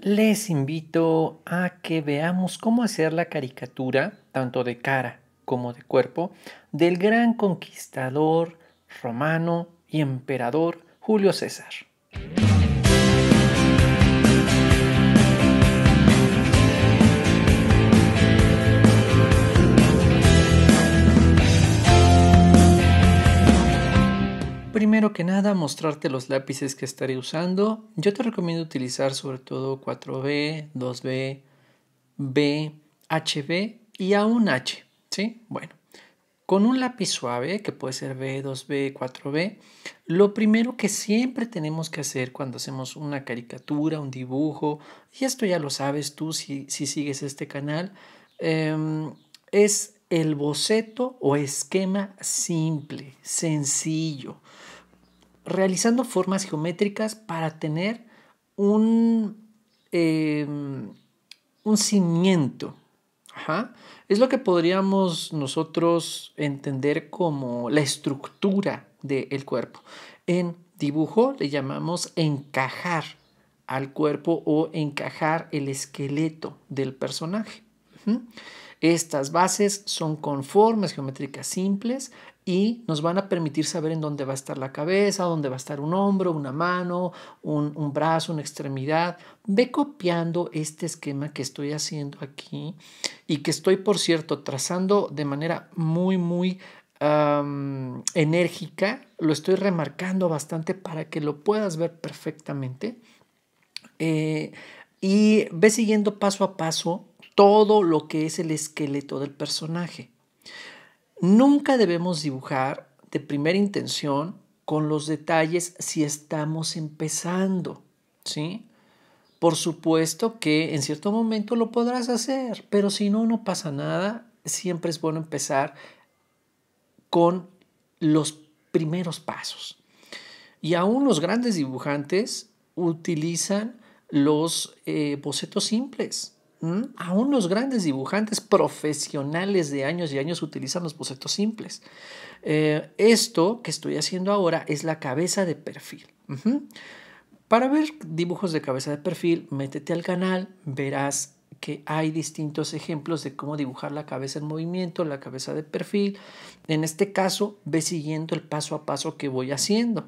les invito a que veamos cómo hacer la caricatura, tanto de cara como de cuerpo, del gran conquistador romano y emperador Julio César. primero que nada mostrarte los lápices que estaré usando. Yo te recomiendo utilizar sobre todo 4B, 2B, B, HB y aún H. ¿Sí? Bueno, con un lápiz suave, que puede ser B, 2B, 4B, lo primero que siempre tenemos que hacer cuando hacemos una caricatura, un dibujo, y esto ya lo sabes tú si, si sigues este canal, em, es el boceto o esquema simple, sencillo realizando formas geométricas para tener un, eh, un cimiento. Es lo que podríamos nosotros entender como la estructura del cuerpo. En dibujo le llamamos encajar al cuerpo o encajar el esqueleto del personaje. Estas bases son con formas geométricas simples y nos van a permitir saber en dónde va a estar la cabeza, dónde va a estar un hombro, una mano, un, brazo, una extremidad. Ve copiando este esquema que estoy haciendo aquí y que estoy, por cierto, trazando de manera muy, muy enérgica. Lo estoy remarcando bastante para que lo puedas ver perfectamente. Eh, y ve siguiendo paso a paso todo lo que es el esqueleto del personaje. Nunca debemos dibujar de primera intención con los detalles si estamos empezando, ¿sí? Por supuesto que en cierto momento lo podrás hacer, pero si no, no pasa nada. Siempre es bueno empezar con los primeros pasos. Y aún los grandes dibujantes utilizan los eh, bocetos simples. A Aún los grandes dibujantes profesionales de años y años utilizan los bocetos simples. Eh, esto que estoy haciendo ahora es la cabeza de perfil. Para ver dibujos de cabeza de perfil, métete al canal, verás que hay distintos ejemplos de cómo dibujar la cabeza en movimiento, la cabeza de perfil. En este caso, ve siguiendo el paso a paso que voy haciendo.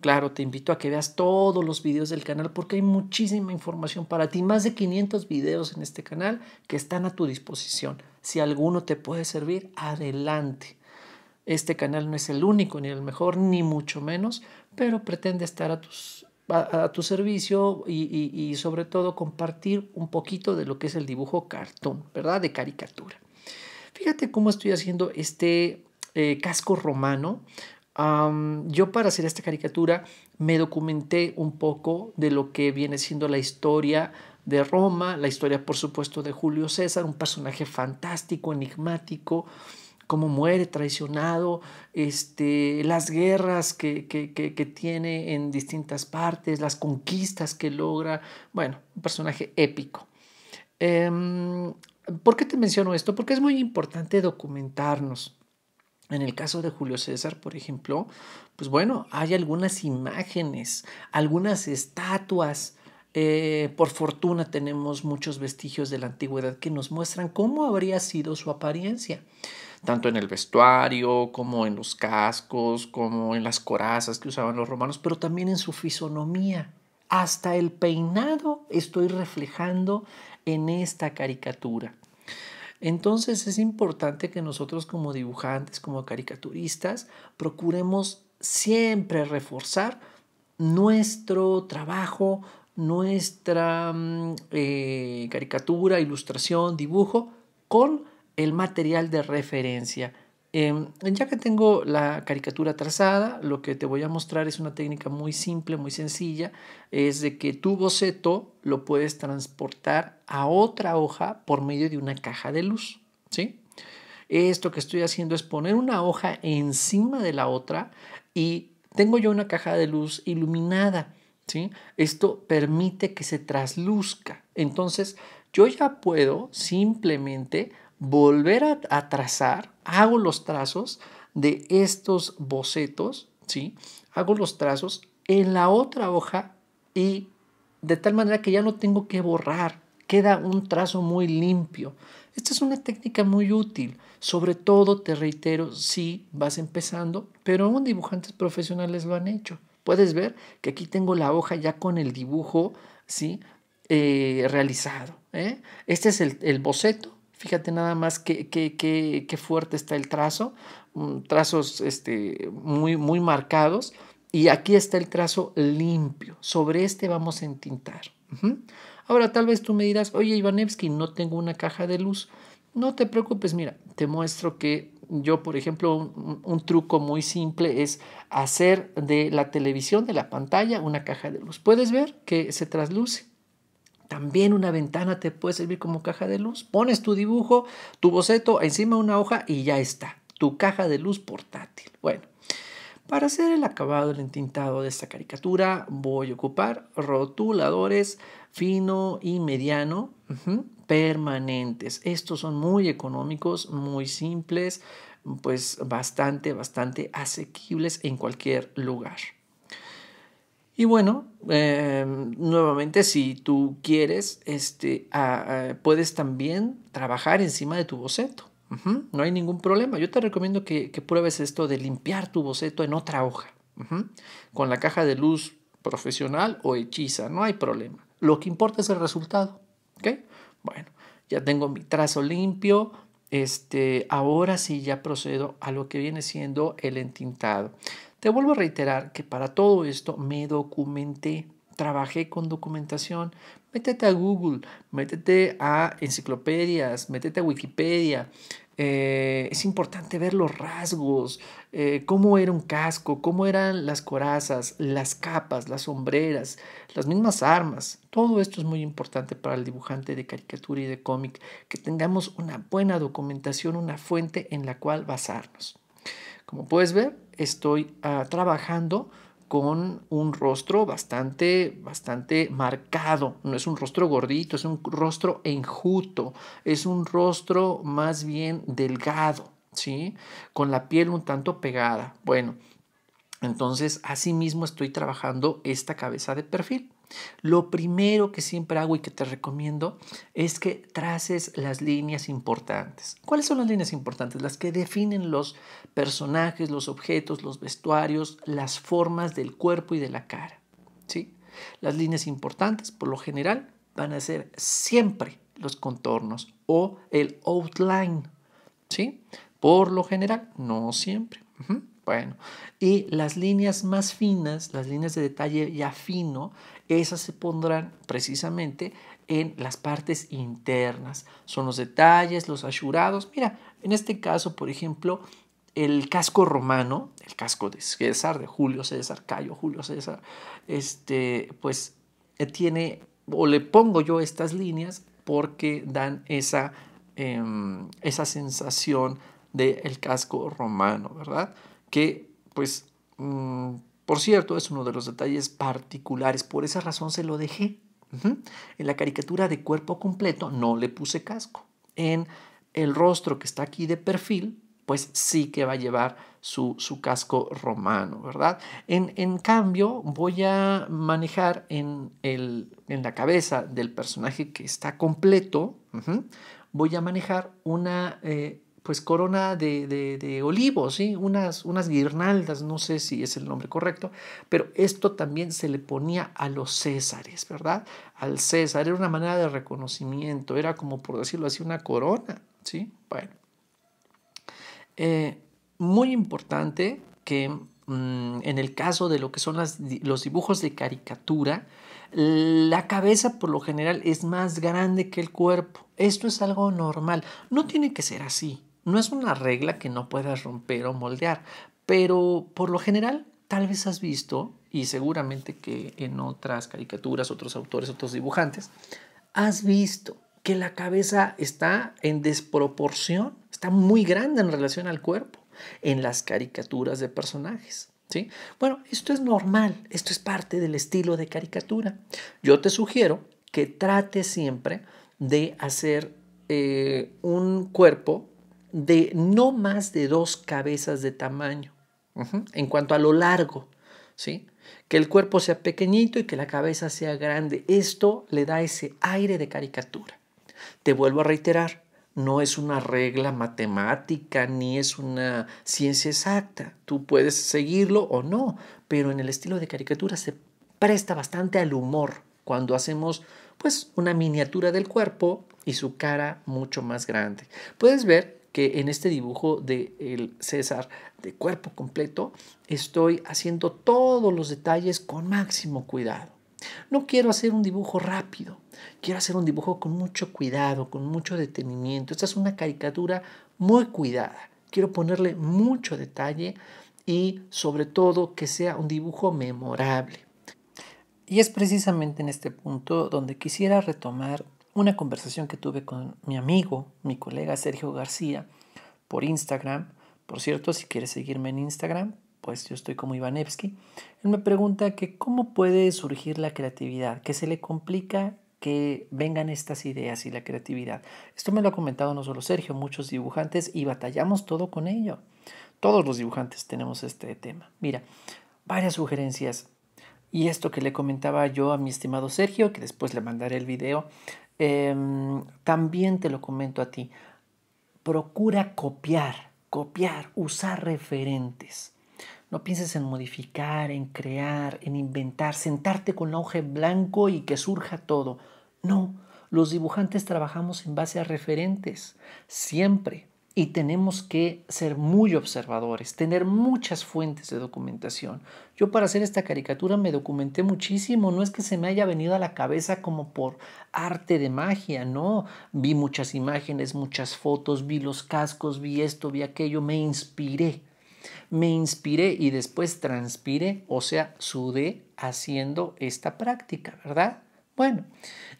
Claro, te invito a que veas todos los videos del canal porque hay muchísima información para ti, más de 500 videos en este canal que están a tu disposición. Si alguno te puede servir, adelante. Este canal no es el único ni el mejor, ni mucho menos, pero pretende estar a, tus, a, tu servicio y, sobre todo compartir un poquito de lo que es el dibujo cartón, ¿verdad? De caricatura. Fíjate cómo estoy haciendo este eh, casco romano yo para hacer esta caricatura me documenté un poco de lo que viene siendo la historia de Roma, la historia por supuesto de Julio César, un personaje fantástico, enigmático, cómo muere traicionado, este, las guerras que, tiene en distintas partes, las conquistas que logra, bueno, un personaje épico. Em, ¿Por qué te menciono esto? Porque es muy importante documentarnos. En el caso de Julio César, por ejemplo, pues bueno, hay algunas imágenes, algunas estatuas. Eh, por fortuna tenemos muchos vestigios de la antigüedad que nos muestran cómo habría sido su apariencia, tanto en el vestuario como en los cascos, como en las corazas que usaban los romanos, pero también en su fisonomía. Hasta el peinado estoy reflejando en esta caricatura. Entonces es importante que nosotros como dibujantes, como caricaturistas, procuremos siempre reforzar nuestro trabajo, nuestra mm, eh, caricatura, ilustración, dibujo con el material de referencia. Em, ya que tengo la caricatura trazada, lo que te voy a mostrar es una técnica muy simple, muy sencilla, es de que tu boceto lo puedes transportar a otra hoja por medio de una caja de luz, ¿sí? Esto que estoy haciendo es poner una hoja encima de la otra y tengo yo una caja de luz iluminada, ¿sí? Esto permite que se trasluzca. Entonces, yo ya puedo simplemente volver a trazar hago los trazos de estos bocetos, ¿sí? Hago los trazos en la otra hoja y de tal manera que ya no tengo que borrar, queda un trazo muy limpio. Esta es una técnica muy útil, sobre todo, te reitero, si vas empezando, pero aún dibujantes profesionales lo han hecho. Puedes ver que aquí tengo la hoja ya con el dibujo ¿sí? Eh, realizado. ¿eh? Este es el boceto Fíjate nada más qué, fuerte está el trazo, mm, trazos este, muy, muy marcados. Y aquí está el trazo limpio. Sobre este vamos a entintar. Ahora tal vez tú me dirás, oye Ivanevsky, no tengo una caja de luz. No te preocupes, mira, te muestro que yo, por ejemplo, un, truco muy simple es hacer de la televisión, de la pantalla, una caja de luz. Puedes ver que se trasluce. También una ventana te puede servir como caja de luz. Pones tu dibujo, tu boceto encima de una hoja y ya está. Tu caja de luz portátil. Bueno, para hacer el acabado, el entintado de esta caricatura, voy a ocupar rotuladores fino y mediano permanentes. Estos son muy económicos, muy simples, pues bastante, bastante asequibles en cualquier lugar. Y bueno, em, nuevamente, si tú quieres, este, puedes también trabajar encima de tu boceto. No hay ningún problema. Yo te recomiendo que, pruebes esto de limpiar tu boceto en otra hoja, con la caja de luz profesional o hechiza. No hay problema. Lo que importa es el resultado. Bueno, ya tengo mi trazo limpio. Este, ahora sí ya procedo a lo que viene siendo el entintado. Te vuelvo a reiterar que para todo esto me documenté, trabajé con documentación. Métete a Google, métete a enciclopedias, métete a Wikipedia. Eh, es importante ver los rasgos, eh, cómo era un casco, cómo eran las corazas, las capas, las sombreras, las mismas armas. Todo esto es muy importante para el dibujante de caricatura y de cómic, que tengamos una buena documentación, una fuente en la cual basarnos. Como puedes ver, estoy ah, trabajando con un rostro bastante, bastante marcado. No es un rostro gordito, es un rostro enjuto, es un rostro más bien delgado, ¿sí? Con la piel un tanto pegada. Bueno, entonces, asimismo estoy trabajando esta cabeza de perfil. Lo primero que siempre hago y que te recomiendo es que traces las líneas importantes. ¿Cuáles son las líneas importantes? Las que definen los personajes, los objetos, los vestuarios, las formas del cuerpo y de la cara. ¿sí? Las líneas importantes, por lo general, van a ser siempre los contornos o el outline. ¿sí? Por lo general, no siempre. Bueno, y las líneas más finas, las líneas de detalle ya fino, esas se pondrán precisamente en las partes internas. Son los detalles, los asurados. Mira, en este caso, por ejemplo, el casco romano, el casco de César, de Julio César, Cayo Julio César, este, pues eh, tiene, o le pongo yo estas líneas porque dan esa, em, esa sensación del casco romano, ¿verdad? Que pues mm, por cierto, es uno de los detalles particulares, por esa razón se lo dejé. En la caricatura de cuerpo completo no le puse casco. En el rostro que está aquí de perfil, pues sí que va a llevar su, su casco romano, ¿verdad? En, en, cambio, voy a manejar en, el, en, la cabeza del personaje que está completo, voy a manejar una eh, pues corona de, olivos, ¿sí? unas, unas guirnaldas, no sé si es el nombre correcto, pero esto también se le ponía a los césares, ¿verdad? Al César, era una manera de reconocimiento, era como por decirlo así, una corona, ¿sí? Bueno, eh, muy importante que mm, en el caso de lo que son los dibujos de caricatura, la cabeza por lo general es más grande que el cuerpo. Esto es algo normal. No tiene que ser así. No es una regla que no puedas romper o moldear, pero por lo general tal vez has visto, y seguramente que en otras caricaturas, otros autores, otros dibujantes, has visto que la cabeza está en desproporción, está muy grande en relación al cuerpo, en las caricaturas de personajes. ¿Sí? Bueno, esto es normal, esto es parte del estilo de caricatura. Yo te sugiero que trate siempre de hacer eh, un cuerpo de no más de dos cabezas de tamaño en cuanto a lo largo, ¿sí? Que el cuerpo sea pequeñito y que la cabeza sea grande. Esto le da ese aire de caricatura. Te vuelvo a reiterar, no es una regla matemática ni es una ciencia exacta. Tú puedes seguirlo o no, pero en el estilo de caricatura se presta bastante al humor cuando hacemos pues una miniatura del cuerpo y su cara mucho más grande. Puedes ver que en este dibujo del de César de cuerpo completo estoy haciendo todos los detalles con máximo cuidado. No quiero hacer un dibujo rápido, quiero hacer un dibujo con mucho cuidado, con mucho detenimiento. Esta es una caricatura muy cuidada. Quiero ponerle mucho detalle y sobre todo que sea un dibujo memorable. Y es precisamente en este punto donde quisiera retomar una conversación que tuve con mi amigo, mi colega Sergio García, por Instagram. Por cierto, si quieres seguirme en Instagram, pues yo estoy como Ivanevsky. Él me pregunta que cómo puede surgir la creatividad, que se le complica que vengan estas ideas y la creatividad. Esto me lo ha comentado no solo Sergio, muchos dibujantes y batallamos todo con ello. Todos los dibujantes tenemos este tema. Mira, varias sugerencias. Y esto que le comentaba yo a mi estimado Sergio, que después le mandaré el video, Em, también te lo comento a ti, procura copiar, copiar, usar referentes. No pienses en modificar, en crear, en inventar, sentarte con la hoja blanco y que surja todo. No, los dibujantes trabajamos en base a referentes, siempre y tenemos que ser muy observadores, tener muchas fuentes de documentación. Yo para hacer esta caricatura me documenté muchísimo, no es que se me haya venido a la cabeza como por arte de magia, no, vi muchas imágenes, muchas fotos, vi los cascos, vi esto, vi aquello, me inspiré, me inspiré y después transpiré, o sea, sudé haciendo esta práctica, ¿verdad? Bueno,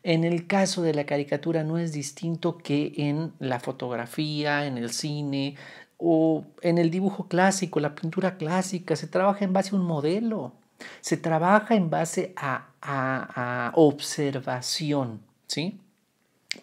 en el caso de la caricatura no es distinto que en la fotografía, en el cine o en el dibujo clásico, la pintura clásica. Se trabaja en base a un modelo, se trabaja en base a, observación, ¿sí?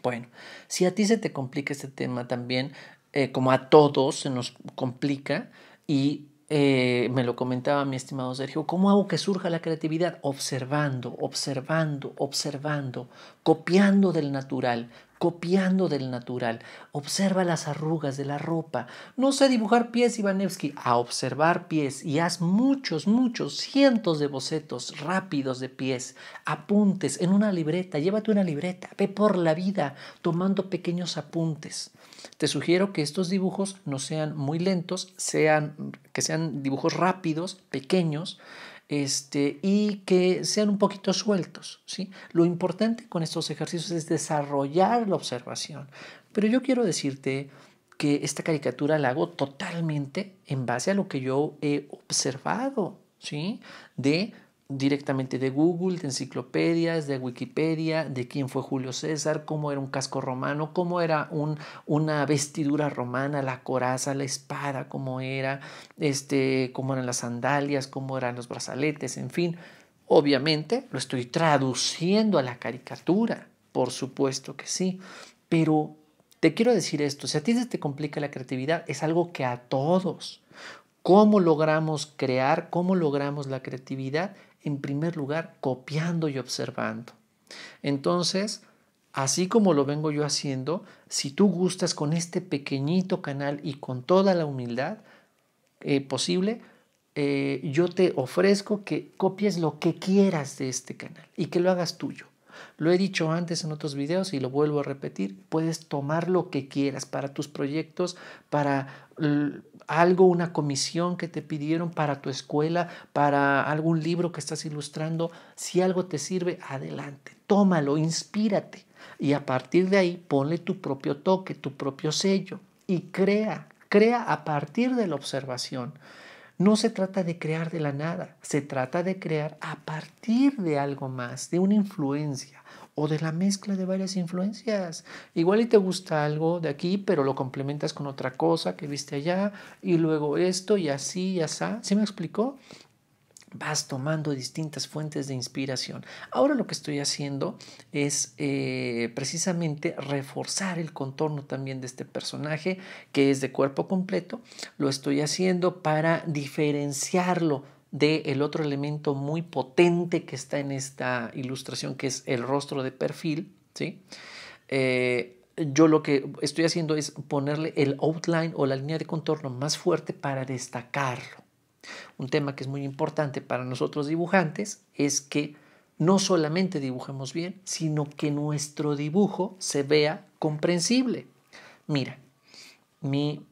Bueno, si a ti se te complica este tema también, eh, como a todos se nos complica y eh, me lo comentaba mi estimado Sergio, ¿cómo hago que surja la creatividad? Observando, observando, observando, copiando del natural, copiando del natural. Observa las arrugas de la ropa. No sé dibujar pies, Ivanevsky. A observar pies y haz muchos, muchos, cientos de bocetos rápidos de pies. Apuntes en una libreta. Llévate una libreta. Ve por la vida tomando pequeños apuntes. Te sugiero que estos dibujos no sean muy lentos, sean, que sean dibujos rápidos, pequeños este, y que sean un poquito sueltos. ¿sí? Lo importante con estos ejercicios es desarrollar la observación. Pero yo quiero decirte que esta caricatura la hago totalmente en base a lo que yo he observado, ¿sí? De directamente de Google, de enciclopedias, de Wikipedia, de quién fue Julio César, cómo era un casco romano, cómo era una vestidura romana, la coraza, la espada, cómo era, este, cómo eran las sandalias, cómo eran los brazaletes, en fin. Obviamente lo estoy traduciendo a la caricatura, por supuesto que sí, pero te quiero decir esto, si a ti se te complica la creatividad, es algo que a todos. ¿Cómo logramos crear? ¿Cómo logramos la creatividad? en primer lugar copiando y observando. Entonces, así como lo vengo yo haciendo, si tú gustas con este pequeñito canal y con toda la humildad eh, posible, eh, yo te ofrezco que copies lo que quieras de este canal y que lo hagas tuyo. Lo he dicho antes en otros videos y lo vuelvo a repetir, puedes tomar lo que quieras para tus proyectos, para algo, una comisión que te pidieron para tu escuela, para algún libro que estás ilustrando. Si algo te sirve, adelante, tómalo, inspírate y a partir de ahí ponle tu propio toque, tu propio sello y crea, crea a partir de la observación. No se trata de crear de la nada, se trata de crear a partir de algo más, de una influencia o de la mezcla de varias influencias. Igual y te gusta algo de aquí, pero lo complementas con otra cosa que viste allá y luego esto y así y así. ¿Se me explicó? vas tomando distintas fuentes de inspiración. Ahora lo que estoy haciendo es eh, precisamente reforzar el contorno también de este personaje que es de cuerpo completo. Lo estoy haciendo para diferenciarlo del otro elemento muy potente que está en esta ilustración que es el rostro de perfil. Eh, yo lo que estoy haciendo es ponerle el outline o la línea de contorno más fuerte para destacarlo. Un tema que es muy importante para nosotros dibujantes es que no solamente dibujemos bien, sino que nuestro dibujo se vea comprensible. Mira, mi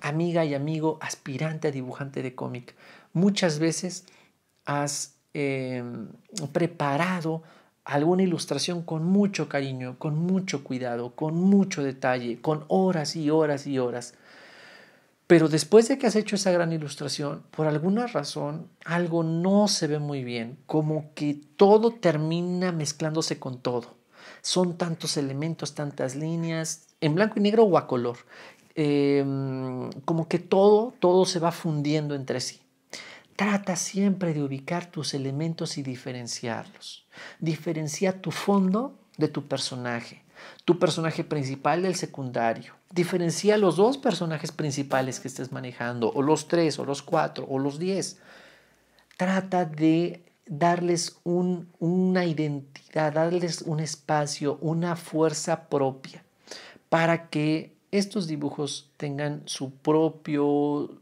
amiga y amigo aspirante a dibujante de cómic, muchas veces has em, preparado alguna ilustración con mucho cariño, con mucho cuidado, con mucho detalle, con horas y horas y horas. Pero después de que has hecho esa gran ilustración, por alguna razón algo no se ve muy bien, como que todo termina mezclándose con todo. Son tantos elementos, tantas líneas, en blanco y negro o a color. Em, como que todo, todo se va fundiendo entre sí. Trata siempre de ubicar tus elementos y diferenciarlos. Diferencia tu fondo de tu personaje tu personaje principal del secundario. Diferencia los dos personajes principales que estés manejando, o los tres, o los cuatro, o los diez. Trata de darles una identidad, darles un espacio, una fuerza propia, para que estos dibujos tengan su propio,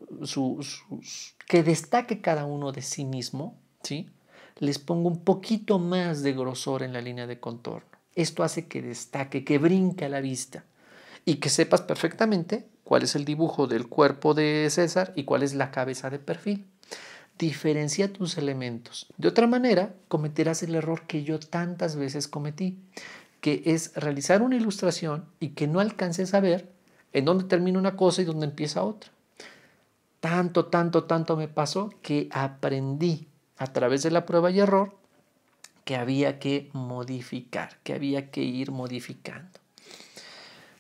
que destaque cada uno de sí mismo, ¿sí? Les pongo un poquito más de grosor en la línea de contorno. Esto hace que destaque, que brinque a la vista y que sepas perfectamente cuál es el dibujo del cuerpo de César y cuál es la cabeza de perfil. Diferencia tus elementos. De otra manera, cometerás el error que yo tantas veces cometí, que es realizar una ilustración y que no alcances a ver en dónde termina una cosa y dónde empieza otra. Tanto, tanto, tanto me pasó que aprendí a través de la prueba y error que había que modificar, que había que ir modificando.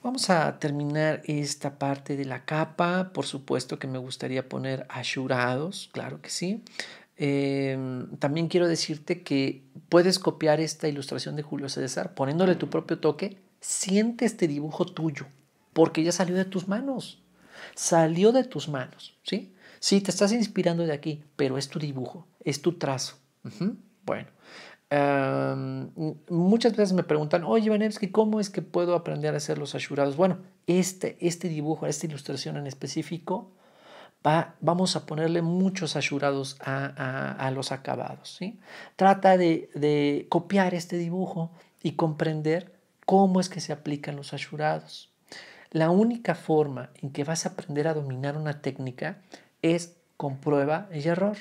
Vamos a terminar esta parte de la capa. Por supuesto que me gustaría poner asurados, claro que sí. Eh, también quiero decirte que puedes copiar esta ilustración de Julio César poniéndole tu propio toque. Siente este dibujo tuyo, porque ya salió de tus manos. Salió de tus manos, ¿sí? Sí, te estás inspirando de aquí, pero es tu dibujo, es tu trazo. Bueno, muchas veces me preguntan, oye Ivanevsky, ¿cómo es que puedo aprender a hacer los ashurados? Bueno, este, este dibujo, esta ilustración en específico, va, vamos a ponerle muchos ashurados a, a, los acabados. ¿sí? Trata de, de, copiar este dibujo y comprender cómo es que se aplican los ashurados. La única forma en que vas a aprender a dominar una técnica es con prueba y error,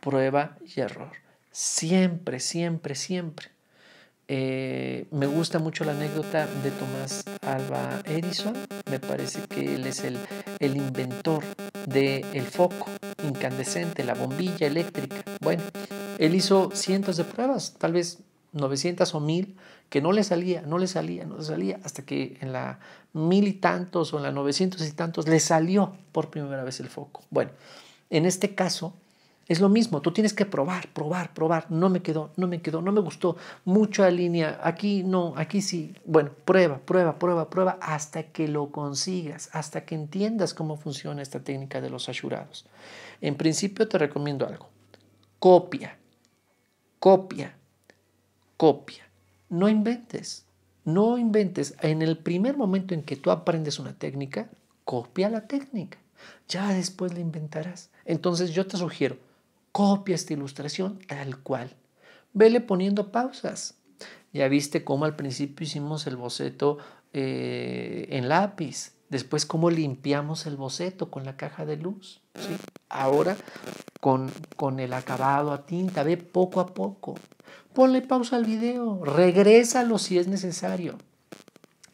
prueba y error. Siempre, siempre, siempre. Eh, me gusta mucho la anécdota de Tomás Alba Edison. Me parece que él es el, inventor del el foco incandescente, la bombilla eléctrica. Bueno, él hizo cientos de pruebas, tal vez 900 o 1000, que no le salía, no le salía, no le salía, hasta que en la mil y tantos o en la 900 y tantos le salió por primera vez el foco. Bueno, en este caso, es lo mismo, tú tienes que probar, probar, probar. No me quedó, no me quedó, no me gustó. Mucha línea, aquí no, aquí sí. Bueno, prueba, prueba, prueba, prueba hasta que lo consigas, hasta que entiendas cómo funciona esta técnica de los asurados. En principio te recomiendo algo. Copia, copia, copia. No inventes, no inventes. En el primer momento en que tú aprendes una técnica, copia la técnica. Ya después la inventarás. Entonces yo te sugiero, Copia esta ilustración tal cual. Vele poniendo pausas. Ya viste cómo al principio hicimos el boceto eh, en lápiz. Después cómo limpiamos el boceto con la caja de luz. ¿sí? Ahora con, con el acabado a tinta. Ve poco a poco. Ponle pausa al video. Regrésalo si es necesario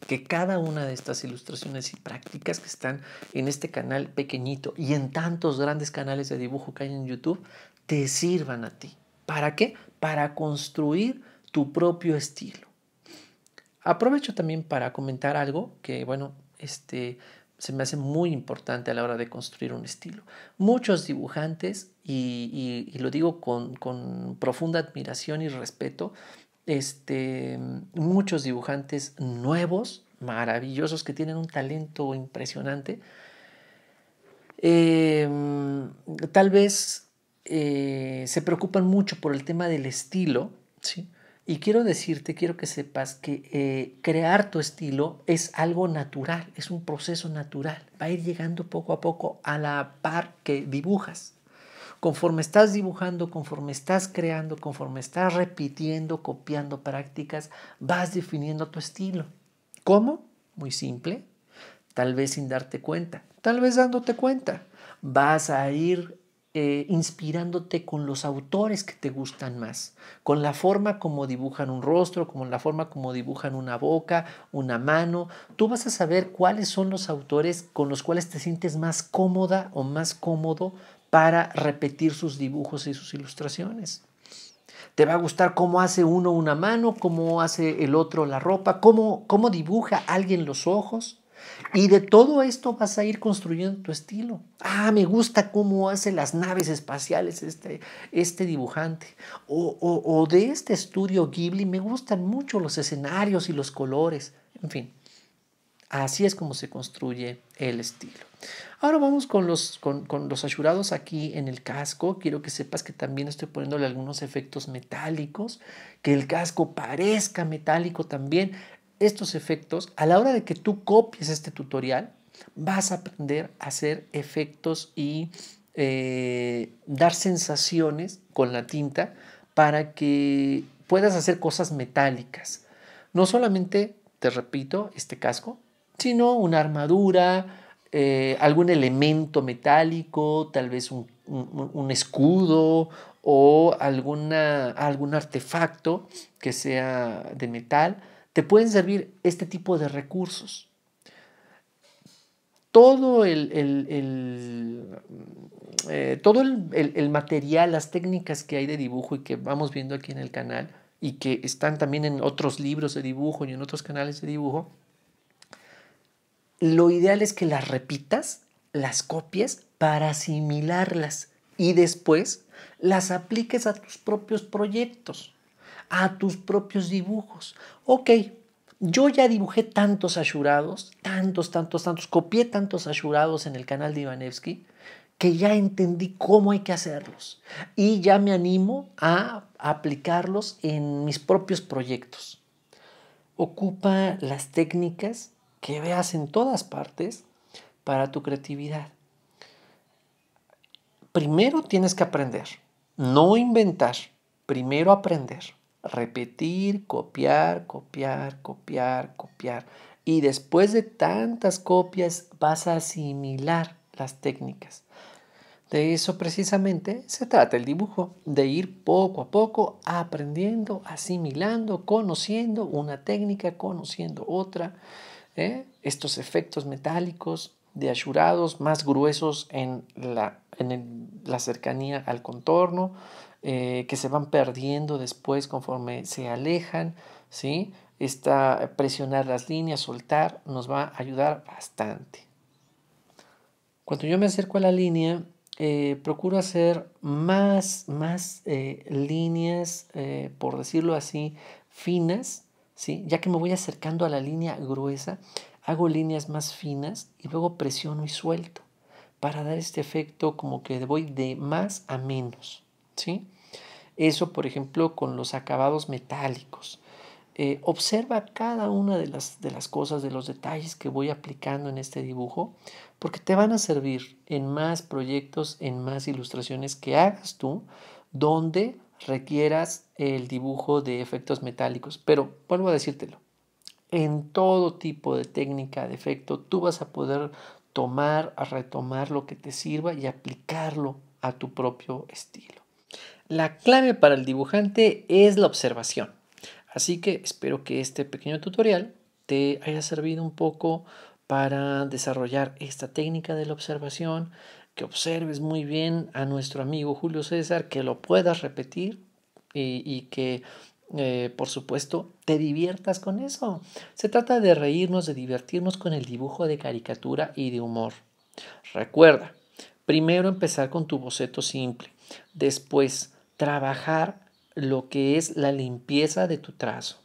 que cada una de estas ilustraciones y prácticas que están en este canal pequeñito y en tantos grandes canales de dibujo que hay en YouTube te sirvan a ti. ¿Para qué? Para construir tu propio estilo. Aprovecho también para comentar algo que, bueno, este, se me hace muy importante a la hora de construir un estilo. Muchos dibujantes, y, lo digo con, profunda admiración y respeto, este, muchos dibujantes nuevos, maravillosos, que tienen un talento impresionante, em, tal vez eh, se preocupan mucho por el tema del estilo, ¿sí? Y quiero decirte, quiero que sepas que eh, crear tu estilo es algo natural, es un proceso natural. Va a ir llegando poco a poco a la par que dibujas. Conforme estás dibujando, conforme estás creando, conforme estás repitiendo, copiando prácticas, vas definiendo tu estilo. ¿Cómo? Muy simple, tal vez sin darte cuenta, tal vez dándote cuenta. Vas a ir eh, inspirándote con los autores que te gustan más, con la forma como dibujan un rostro, como la forma como dibujan una boca, una mano. Tú vas a saber cuáles son los autores con los cuales te sientes más cómoda o más cómodo para repetir sus dibujos y sus ilustraciones. Te va a gustar cómo hace uno una mano, cómo hace el otro la ropa, cómo, cómo dibuja alguien los ojos. Y de todo esto vas a ir construyendo tu estilo. Ah, me gusta cómo hace las naves espaciales este, este dibujante. O, de este estudio Ghibli me gustan mucho los escenarios y los colores. En fin, así es como se construye el estilo. Ahora vamos con los, con, con los asurados aquí en el casco. Quiero que sepas que también estoy poniéndole algunos efectos metálicos, que el casco parezca metálico también estos efectos, a la hora de que tú copies este tutorial, vas a aprender a hacer efectos y eh, dar sensaciones con la tinta para que puedas hacer cosas metálicas. No solamente, te repito, este casco, sino una armadura, eh, algún elemento metálico, tal vez un, un escudo o alguna, algún artefacto que sea de metal te pueden servir este tipo de recursos. Todo el, eh, todo el, material, las técnicas que hay de dibujo y que vamos viendo aquí en el canal y que están también en otros libros de dibujo y en otros canales de dibujo, lo ideal es que las repitas, las copies para asimilarlas y después las apliques a tus propios proyectos a tus propios dibujos. Ok, yo ya dibujé tantos ashurados, tantos, tantos, tantos, copié tantos ashurados en el canal de Ivanevsky, que ya entendí cómo hay que hacerlos y ya me animo a aplicarlos en mis propios proyectos. Ocupa las técnicas que veas en todas partes para tu creatividad. Primero tienes que aprender, no inventar, primero aprender repetir, copiar, copiar, copiar, copiar. Y después de tantas copias vas a asimilar las técnicas. De eso precisamente se trata el dibujo, de ir poco a poco aprendiendo, asimilando, conociendo una técnica, conociendo otra. ¿eh? Estos efectos metálicos de asurados más gruesos en, la, en la cercanía al contorno, eh, que se van perdiendo después conforme se alejan, ¿sí? Esta, presionar las líneas, soltar, nos va a ayudar bastante. Cuando yo me acerco a la línea, eh, procuro hacer más, más eh, líneas, por decirlo así, finas, ¿sí? ya que me voy acercando a la línea gruesa, hago líneas más finas y luego presiono y suelto para dar este efecto como que voy de más a menos. ¿sí? Eso, por ejemplo, con los acabados metálicos. Eh, observa cada una de las, de las cosas, de los detalles que voy aplicando en este dibujo, porque te van a servir en más proyectos, en más ilustraciones que hagas tú, donde requieras el dibujo de efectos metálicos. Pero vuelvo a decírtelo, en todo tipo de técnica, de efecto, tú vas a poder tomar, a retomar lo que te sirva y aplicarlo a tu propio estilo. La clave para el dibujante es la observación. Así que espero que este pequeño tutorial te haya servido un poco para desarrollar esta técnica de la observación, que observes muy bien a nuestro amigo Julio César, que lo puedas repetir y, que eh, por supuesto, te diviertas con eso. Se trata de reírnos, de divertirnos con el dibujo de caricatura y de humor. Recuerda, primero empezar con tu boceto simple, después trabajar lo que es la limpieza de tu trazo.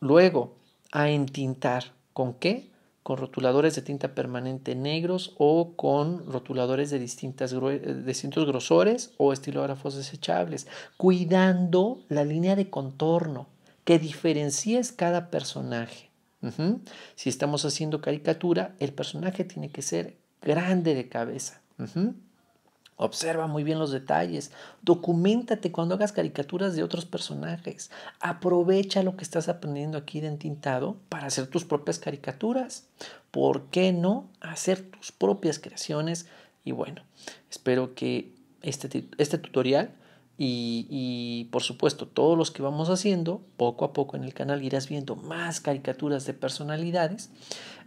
Luego, a entintar. ¿Con qué? Con rotuladores de tinta permanente negros o con rotuladores de distintas, eh, distintos grosores o estilógrafos desechables, cuidando la línea de contorno que diferencies cada personaje. Si estamos haciendo caricatura, el personaje tiene que ser grande de cabeza. Observa muy bien los detalles. Documentate cuando hagas caricaturas de otros personajes. Aprovecha lo que estás aprendiendo aquí de entintado para hacer tus propias caricaturas. ¿Por qué no hacer tus propias creaciones? Y bueno, espero que este, este tutorial y, y, por supuesto todos los que vamos haciendo, poco a poco en el canal irás viendo más caricaturas de personalidades.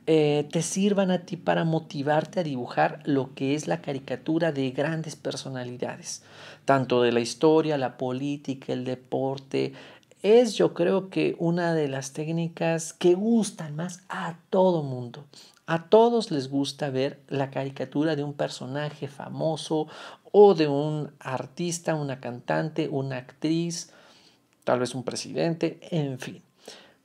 Eh, te sirvan a ti para motivarte a dibujar lo que es la caricatura de grandes personalidades, tanto de la historia, la política, el deporte. Es yo creo que una de las técnicas que gustan más a todo mundo. A todos les gusta ver la caricatura de un personaje famoso o de un artista, una cantante, una actriz, tal vez un presidente, en fin.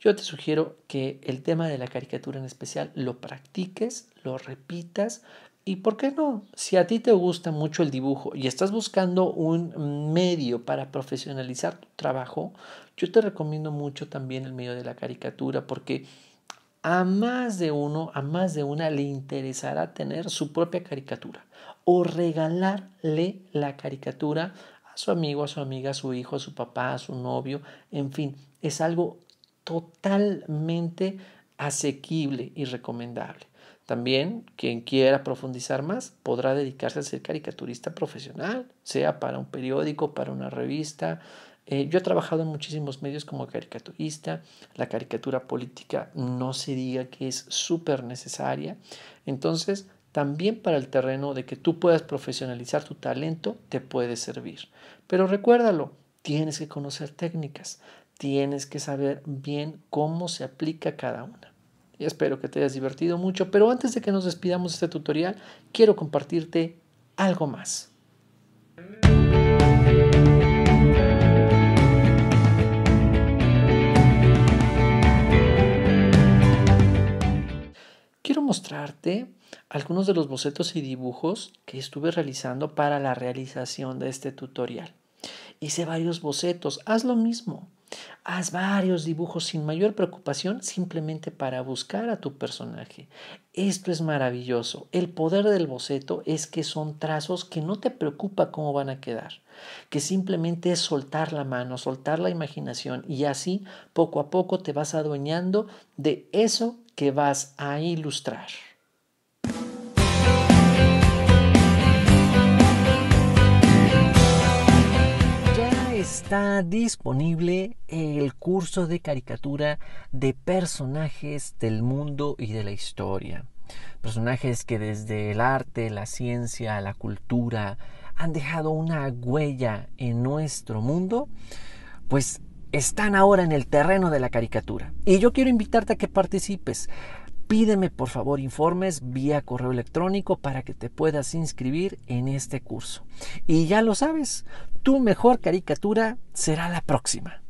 Yo te sugiero que el tema de la caricatura en especial lo practiques, lo repitas y, ¿por qué no? Si a ti te gusta mucho el dibujo y estás buscando un medio para profesionalizar tu trabajo, yo te recomiendo mucho también el medio de la caricatura porque a más de uno, a más de una le interesará tener su propia caricatura o regalarle la caricatura a su amigo, a su amiga, a su hijo, a su papá, a su novio, en fin, es algo totalmente asequible y recomendable. También quien quiera profundizar más podrá dedicarse a ser caricaturista profesional, sea para un periódico, para una revista. Eh, yo he trabajado en muchísimos medios como caricaturista. La caricatura política no se diga que es súper necesaria. Entonces, también para el terreno de que tú puedas profesionalizar tu talento te puede servir. Pero recuérdalo, tienes que conocer técnicas, tienes que saber bien cómo se aplica cada una. Y espero que te hayas divertido mucho, pero antes de que nos despidamos de este tutorial, quiero compartirte algo más. Quiero mostrarte algunos de los bocetos y dibujos que estuve realizando para la realización de este tutorial. Hice varios bocetos, haz lo mismo. Haz varios dibujos sin mayor preocupación simplemente para buscar a tu personaje. Esto es maravilloso. El poder del boceto es que son trazos que no te preocupa cómo van a quedar, que simplemente es soltar la mano, soltar la imaginación y así poco a poco te vas adueñando de eso que vas a ilustrar. está disponible el curso de caricatura de personajes del mundo y de la historia. Personajes que desde el arte, la ciencia, la cultura han dejado una huella en nuestro mundo, pues están ahora en el terreno de la caricatura. Y yo quiero invitarte a que participes. Pídeme por favor informes vía correo electrónico para que te puedas inscribir en este curso. Y ya lo sabes, tu mejor caricatura será la próxima.